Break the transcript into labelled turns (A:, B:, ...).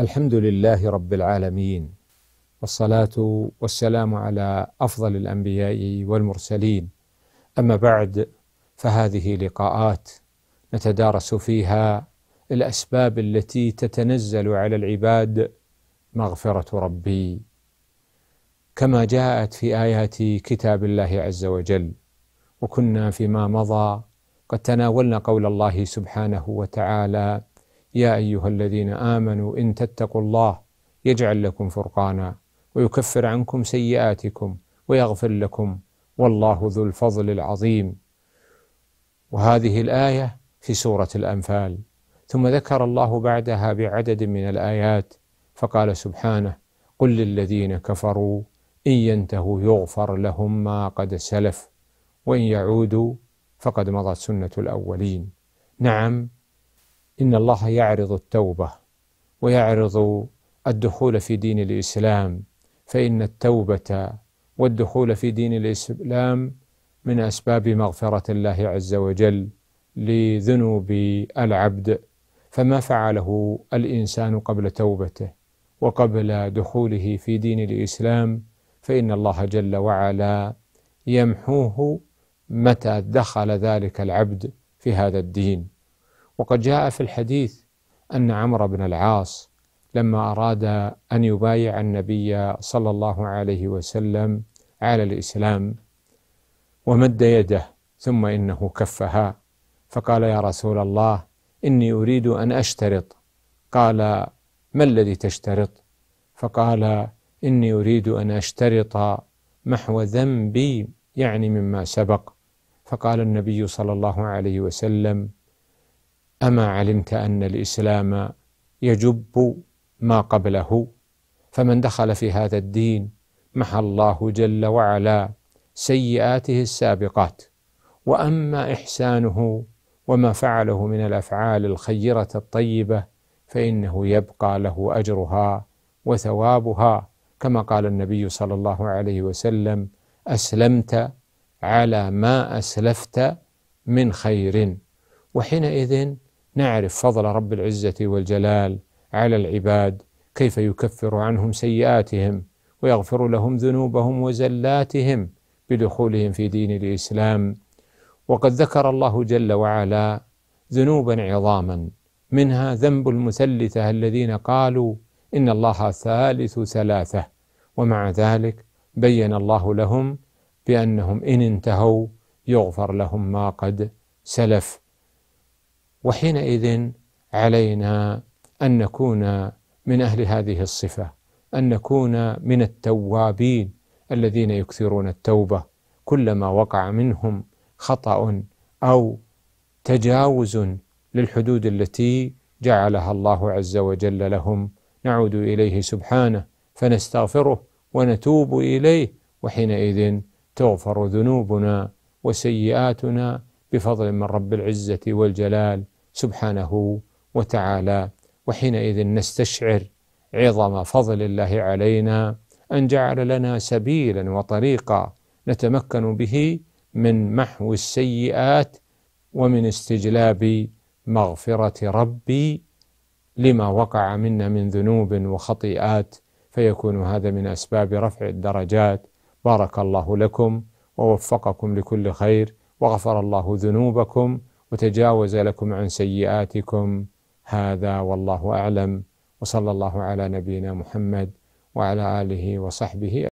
A: الحمد لله رب العالمين والصلاة والسلام على أفضل الأنبياء والمرسلين أما بعد فهذه لقاءات نتدارس فيها الأسباب التي تتنزل على العباد مغفرة ربي كما جاءت في آيات كتاب الله عز وجل وكنا فيما مضى قد تناولنا قول الله سبحانه وتعالى يا ايها الذين امنوا ان تتقوا الله يجعل لكم فرقانا ويكفر عنكم سيئاتكم ويغفر لكم والله ذو الفضل العظيم وهذه الايه في سوره الانفال ثم ذكر الله بعدها بعدد من الايات فقال سبحانه قل للذين كفروا ان ينتهوا يغفر لهم ما قد سلف وان يعودوا فقد مضت سنه الاولين نعم إن الله يعرض التوبة ويعرض الدخول في دين الإسلام فإن التوبة والدخول في دين الإسلام من أسباب مغفرة الله عز وجل لذنوب العبد فما فعله الإنسان قبل توبته وقبل دخوله في دين الإسلام فإن الله جل وعلا يمحوه متى دخل ذلك العبد في هذا الدين وقد جاء في الحديث أن عمرو بن العاص لما أراد أن يبايع النبي صلى الله عليه وسلم على الإسلام ومد يده ثم إنه كفها فقال يا رسول الله إني أريد أن أشترط قال ما الذي تشترط فقال إني أريد أن أشترط محو ذنبي يعني مما سبق فقال النبي صلى الله عليه وسلم أما علمت أن الإسلام يجب ما قبله فمن دخل في هذا الدين محى الله جل وعلا سيئاته السابقات واما احسانه وما فعله من الافعال الخيره الطيبه فانه يبقى له اجرها وثوابها كما قال النبي صلى الله عليه وسلم اسلمت على ما اسلفت من خير وحينئذ نعرف فضل رب العزة والجلال على العباد كيف يكفر عنهم سيئاتهم ويغفر لهم ذنوبهم وزلاتهم بدخولهم في دين الإسلام وقد ذكر الله جل وعلا ذنوبا عظاما منها ذنب المثلثة الذين قالوا إن الله ثالث ثلاثة ومع ذلك بين الله لهم بأنهم إن انتهوا يغفر لهم ما قد سلف وحينئذ علينا ان نكون من اهل هذه الصفه ان نكون من التوابين الذين يكثرون التوبه كلما وقع منهم خطا او تجاوز للحدود التي جعلها الله عز وجل لهم نعود اليه سبحانه فنستغفره ونتوب اليه وحينئذ تغفر ذنوبنا وسيئاتنا بفضل من رب العزه والجلال سبحانه وتعالى وحينئذ نستشعر عظم فضل الله علينا ان جعل لنا سبيلا وطريقا نتمكن به من محو السيئات ومن استجلاب مغفره ربي لما وقع منا من ذنوب وخطيئات فيكون هذا من اسباب رفع الدرجات بارك الله لكم ووفقكم لكل خير وغفر الله ذنوبكم وتجاوز لكم عن سيئاتكم هذا والله أعلم وصلى الله على نبينا محمد وعلى آله وصحبه